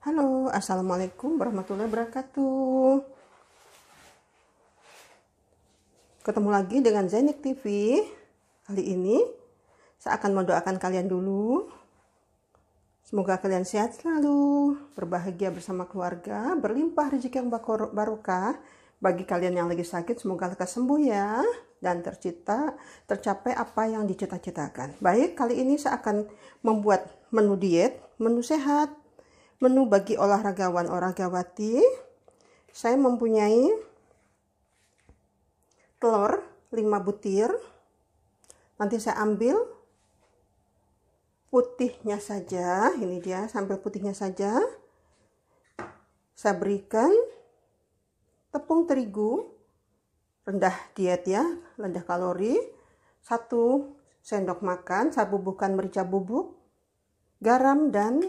Halo, Assalamualaikum warahmatullahi wabarakatuh Ketemu lagi dengan Zenik TV Kali ini saya akan mendoakan kalian dulu Semoga kalian sehat selalu Berbahagia bersama keluarga Berlimpah rezeki yang barokah Bagi kalian yang lagi sakit semoga lekas sembuh ya dan tercipta tercapai apa yang dicita-citakan. Baik, kali ini saya akan membuat menu diet, menu sehat menu bagi olahragawan olahragawati saya mempunyai telur 5 butir nanti saya ambil putihnya saja ini dia sambil putihnya saja saya berikan tepung terigu rendah diet ya rendah kalori satu sendok makan saya bubuhkan merica bubuk garam dan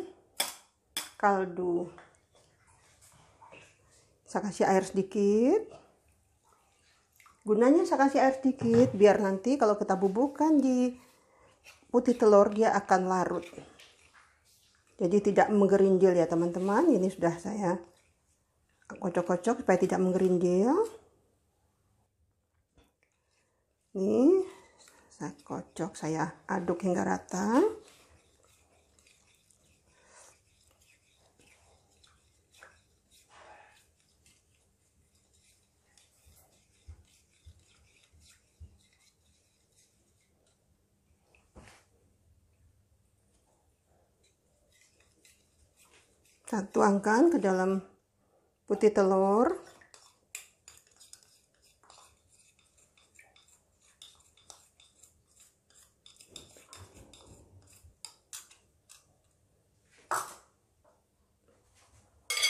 kaldu saya kasih air sedikit gunanya saya kasih air sedikit biar nanti kalau kita bubuhkan di putih telur dia akan larut jadi tidak menggerindil ya teman-teman ini sudah saya kocok-kocok supaya tidak menggerindil ini saya kocok saya aduk hingga rata kita tuangkan ke dalam putih telur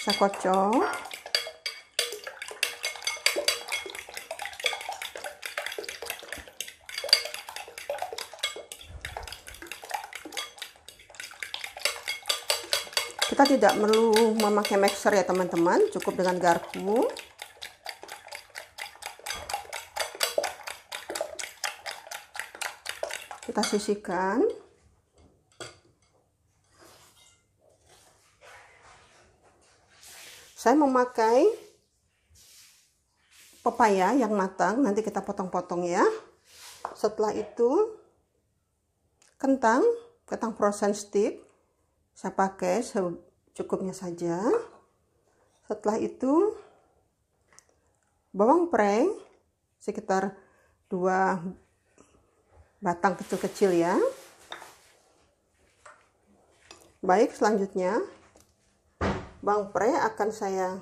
kita kocok kita tidak perlu memakai mixer ya teman-teman cukup dengan garpu kita sisihkan saya memakai pepaya yang matang nanti kita potong-potong ya setelah itu kentang kentang frozen stick saya pakai secukupnya saja setelah itu bawang preng sekitar dua batang kecil-kecil ya baik selanjutnya bawang preng akan saya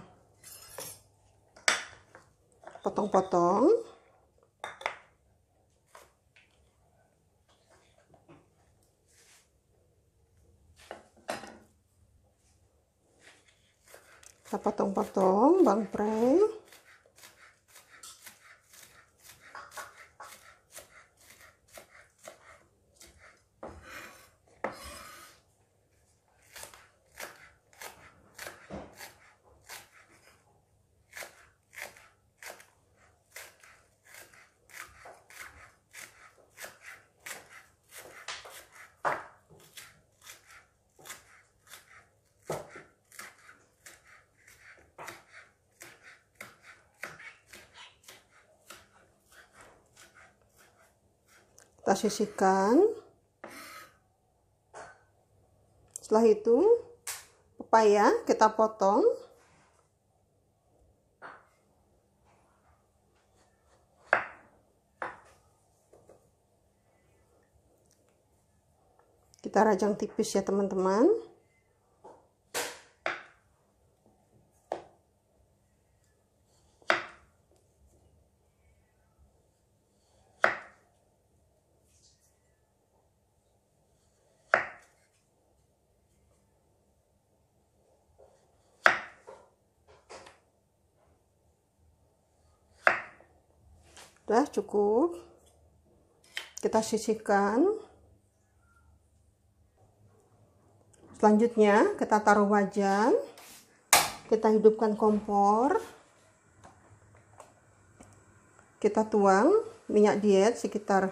potong-potong kita potong-potong bang pre kita sisihkan setelah itu pepaya kita potong kita rajang tipis ya teman-teman sudah cukup kita sisihkan selanjutnya kita taruh wajan kita hidupkan kompor kita tuang minyak diet sekitar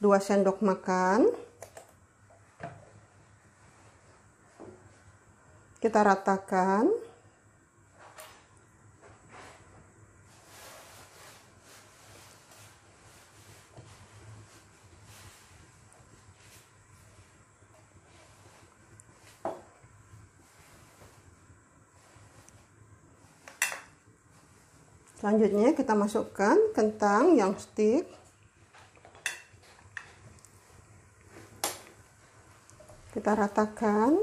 2 sendok makan kita ratakan selanjutnya kita masukkan kentang yang stick kita ratakan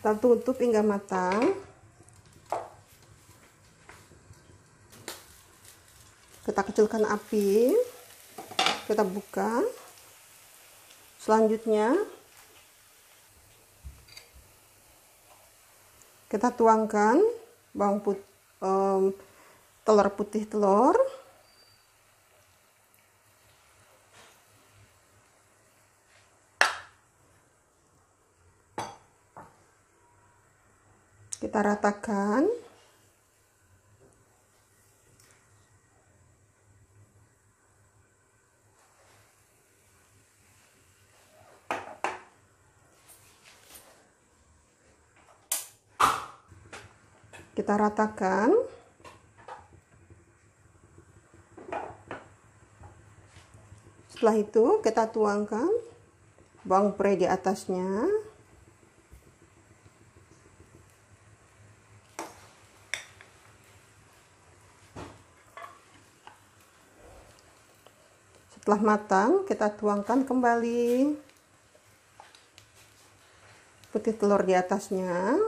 kita tutup hingga matang mengecilkan api kita buka selanjutnya kita tuangkan bawang putih um, telur putih telur kita ratakan kita ratakan setelah itu kita tuangkan bawang pre di atasnya setelah matang kita tuangkan kembali putih telur di atasnya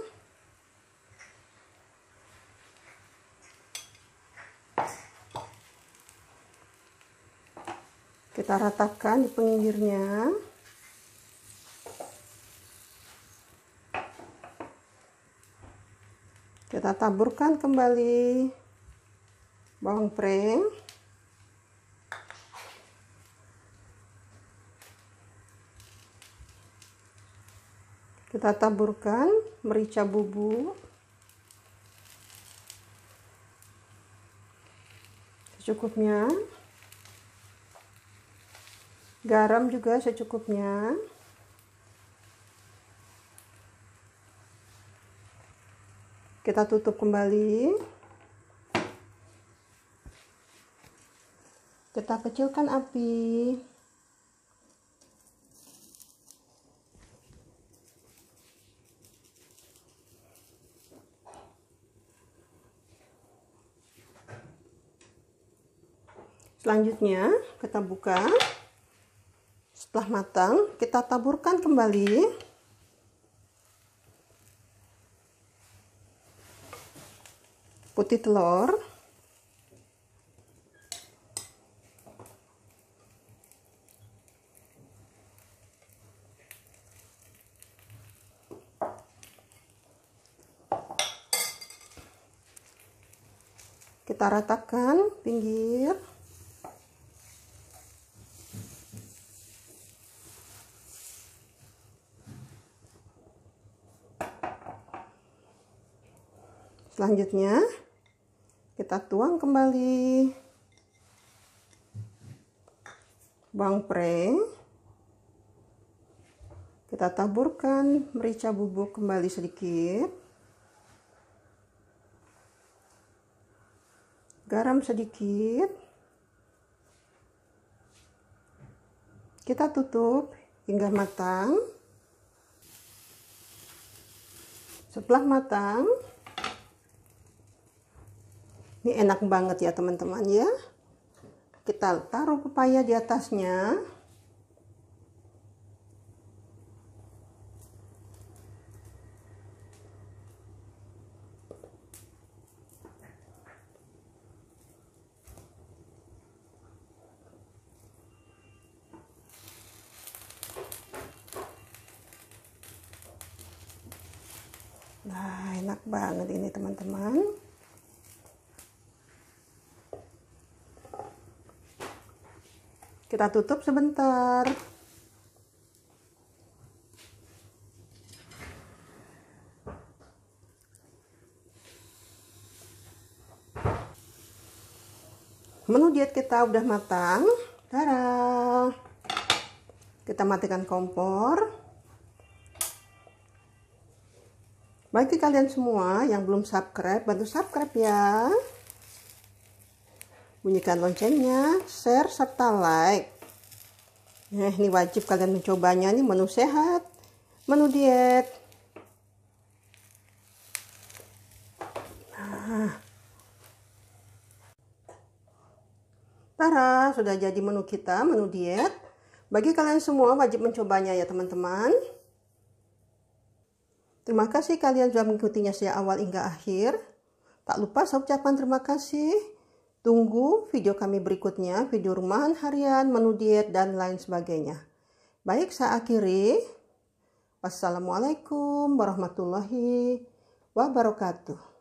kita ratakan di pinggirnya kita taburkan kembali bawang pring kita taburkan merica bubuk secukupnya garam juga secukupnya kita tutup kembali kita kecilkan api selanjutnya kita buka setelah matang, kita taburkan kembali. Putih telur. kita ratakan pinggir selanjutnya kita tuang kembali bawang pre, kita taburkan merica bubuk kembali sedikit garam sedikit kita tutup hingga matang setelah matang ini enak banget ya teman-teman ya kita taruh pepaya di atasnya Nah, enak banget ini teman-teman. kita tutup sebentar menu diet kita udah matang Tada! kita matikan kompor bagi kalian semua yang belum subscribe bantu subscribe ya bunyikan loncengnya, share serta like. Nah, ini wajib kalian mencobanya nih menu sehat, menu diet. Nah. Tara, sudah jadi menu kita, menu diet. Bagi kalian semua wajib mencobanya ya teman-teman. Terima kasih kalian sudah mengikutinya sejak awal hingga akhir. Tak lupa saya ucapkan terima kasih. Tunggu video kami berikutnya, video rumahan harian, menu diet, dan lain sebagainya. Baik, saya akhiri. Wassalamualaikum warahmatullahi wabarakatuh.